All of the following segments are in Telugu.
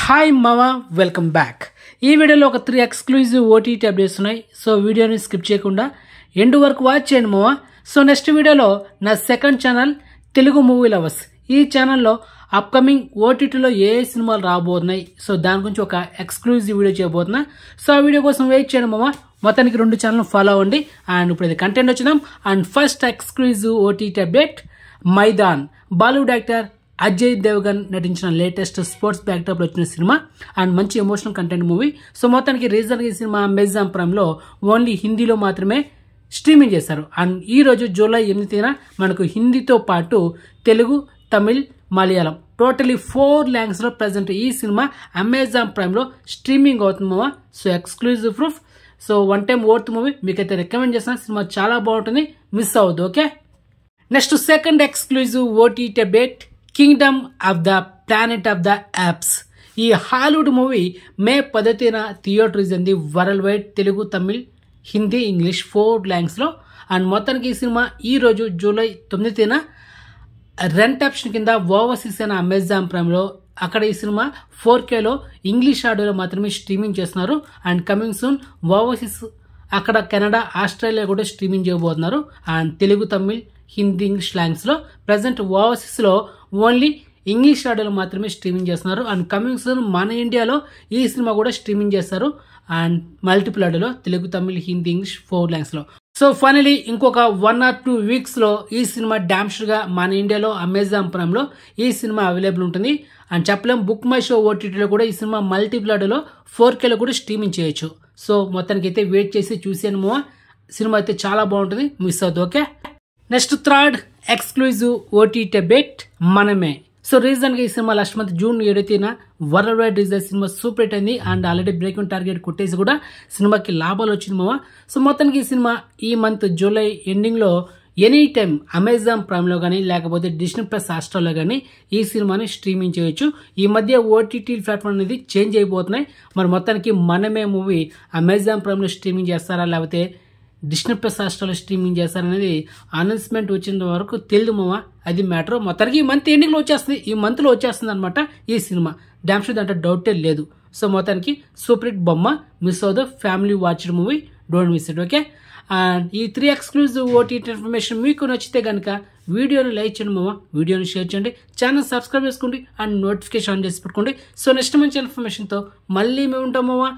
హాయ్ మామ వెల్కమ్ బ్యాక్ ఈ వీడియోలో ఒక త్రీ ఎక్స్క్లూజివ్ ఓటీటీ అప్డేట్స్ ఉన్నాయి సో వీడియోని స్కిప్ చేయకుండా ఎండ్ వరకు వాచ్ చేయండి మామ సో నెక్స్ట్ వీడియోలో నా second channel Telugu movie lovers ఈ ఛానల్లో అప్కమింగ్ ఓటీటీలో ఏ సినిమాలు రాబోతున్నాయి సో దాని గురించి ఒక ఎక్స్క్లూజివ్ వీడియో చేయబోతున్నా సో ఆ వీడియో కోసం వెయిట్ చేయండి మామ మొత్తానికి రెండు ఛానల్ ఫాలో అవ్వండి అండ్ ఇప్పుడు ఇది కంటెంట్ వచ్చినాం and first exclusive OTT update Maidaan Bollywood actor Ajay Devgn నటించిన లేటెస్ట్ స్పోర్ట్స్ బ్యాక్డ్రాప్లో వచ్చిన సినిమా అండ్ మంచి ఎమోషనల్ కంటెంట్ మూవీ సో మొత్తానికి రీజన్గా ఈ సినిమా అమెజాన్ ప్రైమ్లో ఓన్లీ హిందీలో మాత్రమే స్ట్రీమింగ్ చేశారు అండ్ ఈరోజు జూలై ఎనిమిది తేదీన మనకు హిందీతో పాటు తెలుగు తమిళ్ మలయాళం టోటలీ ఫోర్ ల్యాంగ్స్లో ప్రజెంట్ ఈ సినిమా అమెజాన్ ప్రైమ్లో స్ట్రీమింగ్ అవుతుందమ్మా so exclusive proof so one time worth movie మీకైతే రికమెండ్ చేసిన సినిమా చాలా బాగుంటుంది మిస్ అవ్వద్దు okay next second exclusive OTT bet kingdom of the planet of the apes ఈ హాలీవుడ్ మూవీ మే పదతీన థియేటర్స్ అంది world wide Telugu Tamil Hindi English four లాంగ్స్లో అండ్ మొత్తానికి ఈ సినిమా ఈరోజు జూలై తొమ్మిది తేదీన రెంట్ ఆప్షన్ కింద ఓవర్సీస్ అయిన అమెజాన్ ప్రైమ్లో అక్కడ ఈ సినిమా ఫోర్ కేలో ఇంగ్లీష్ ఆడియోలో మాత్రమే స్ట్రీమింగ్ చేస్తున్నారు అండ్ కమింగ్ సూన్ ఓవర్సీస్ అక్కడ కెనడా ఆస్ట్రేలియా కూడా స్ట్రీమింగ్ చేయబోతున్నారు అండ్ తెలుగు తమిళ్ హిందీ ఇంగ్లీష్ లో ప్రజెంట్ లో ఓన్లీ ఇంగ్లీష్ ఆడియోలు మాత్రమే స్ట్రీమింగ్ చేస్తున్నారు అండ్ కమింగ్ సూన్ మన ఇండియాలో ఈ సినిమా కూడా స్ట్రీమింగ్ చేస్తారు అండ్ మల్టిపుల్ ఆడియోలో తెలుగు తమిళ్ హిందీ ఇంగ్లీష్ ఫోర్ లో సో ఫైనలీ ఇంకొక వన్ ఆర్ టూ వీక్స్లో ఈ సినిమా గా మన ఇండియాలో అమెజాన్ లో ఈ సినిమా అవైలబుల్ ఉంటుంది అండ్ చెప్పలేం బుక్ మై షో ఓటీటీలో కూడా ఈ సినిమా మల్టీప్లాడోలో ఫోర్ కేలో కూడా స్ట్రీమింగ్ చేయొచ్చు సో మొత్తానికి అయితే వెయిట్ చేసి చూసాను సినిమా అయితే చాలా బాగుంటుంది మిస్ అవుతుంది okay next third exclusive OTT bet మనమే సో గా ఈ సినిమా లాస్ట్ మంత్ జూన్ ఏడైతేన world wide release cinema super hit అయింది అండ్ ఆల్రెడీ బ్రేక్ టార్గెట్ కొట్టేసి కూడా సినిమాకి లాభాలు వచ్చింది మామ సో మొత్తానికి ఈ సినిమా ఈ మంత్ జూలై ఎండింగ్లో ఎనీ టైం అమెజాన్ లో కానీ లేకపోతే డిస్నీ ప్లస్ హాస్టర్లో కానీ ఈ సినిమాని స్ట్రీమింగ్ చేయొచ్చు ఈ మధ్య ఓటీటీ ప్లాట్ఫామ్ అనేది చేంజ్ అయిపోతున్నాయి మరి మొత్తానికి మనమే మూవీ అమెజాన్ లో స్ట్రీమింగ్ చేస్తారా లేకపోతే డిస్నీ ప్లస్ స్ట్రీమింగ్ చేస్తారనేది అనౌన్స్మెంట్ వచ్చిన వరకు తెలియదు మామ అది మ్యాటర్ మొత్తానికి ఈ మంత్ ఎండింగ్లో వచ్చేస్తుంది ఈ మంత్లో వచ్చేస్తుంది అనమాట ఈ సినిమా డామ్షూ అంటే డౌటే లేదు సో మొత్తానికి సూపర్ హిట్ బొమ్మ miss the family watched movie don't miss it okay and ఈ త్రీ ఎక్స్క్లూజివ్ ఓటీటీ ఇన్ఫర్మేషన్ మీకు నచ్చితే కనుక వీడియోని లైక్ చేయండి మామ వీడియోని షేర్ చేయండి ఛానల్ సబ్స్క్రైబ్ చేసుకోండి అండ్ నోటిఫికేషన్ ఆన్ చేసి పెట్టుకోండి సో నెక్స్ట్ మంచి ఇన్ఫర్మేషన్తో మళ్ళీ మేము ఉంటాం మామ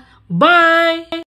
బాయ్